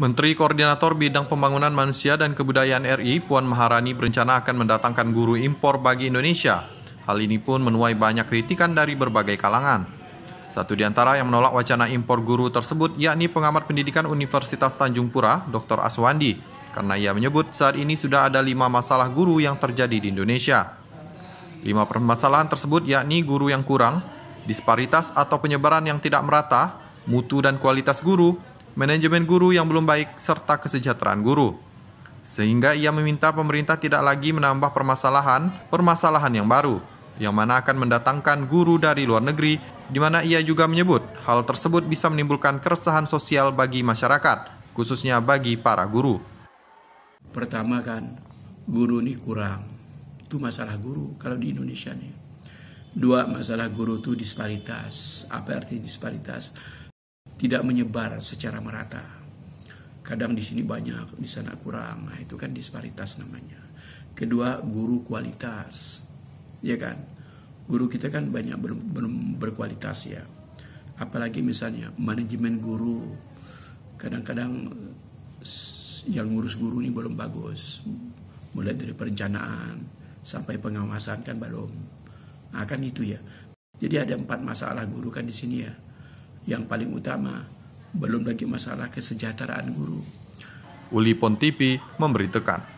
Menteri Koordinator Bidang Pembangunan Manusia dan Kebudayaan RI Puan Maharani berencana akan mendatangkan guru impor bagi Indonesia. Hal ini pun menuai banyak kritikan dari berbagai kalangan. Satu di antara yang menolak wacana impor guru tersebut yakni pengamat pendidikan Universitas Tanjung Pura, Dr. Aswandi, karena ia menyebut saat ini sudah ada lima masalah guru yang terjadi di Indonesia. Lima permasalahan tersebut yakni guru yang kurang, disparitas atau penyebaran yang tidak merata, mutu dan kualitas guru, manajemen guru yang belum baik, serta kesejahteraan guru. Sehingga ia meminta pemerintah tidak lagi menambah permasalahan-permasalahan yang baru, yang mana akan mendatangkan guru dari luar negeri, di mana ia juga menyebut hal tersebut bisa menimbulkan keresahan sosial bagi masyarakat, khususnya bagi para guru. Pertama kan, guru ini kurang. Itu masalah guru kalau di Indonesia nih. Dua, masalah guru itu disparitas. Apa arti disparitas? tidak menyebar secara merata. Kadang di sini banyak, di sana kurang. Nah, itu kan disparitas namanya. Kedua, guru kualitas. Ya kan? Guru kita kan banyak belum ber, berkualitas ya. Apalagi misalnya manajemen guru. Kadang-kadang yang ngurus guru ini belum bagus. Mulai dari perencanaan sampai pengawasan kan belum. Nah, kan itu ya. Jadi ada empat masalah guru kan di sini ya yang paling utama, belum lagi masalah kesejahteraan guru. Uli Pontipi memberi tekan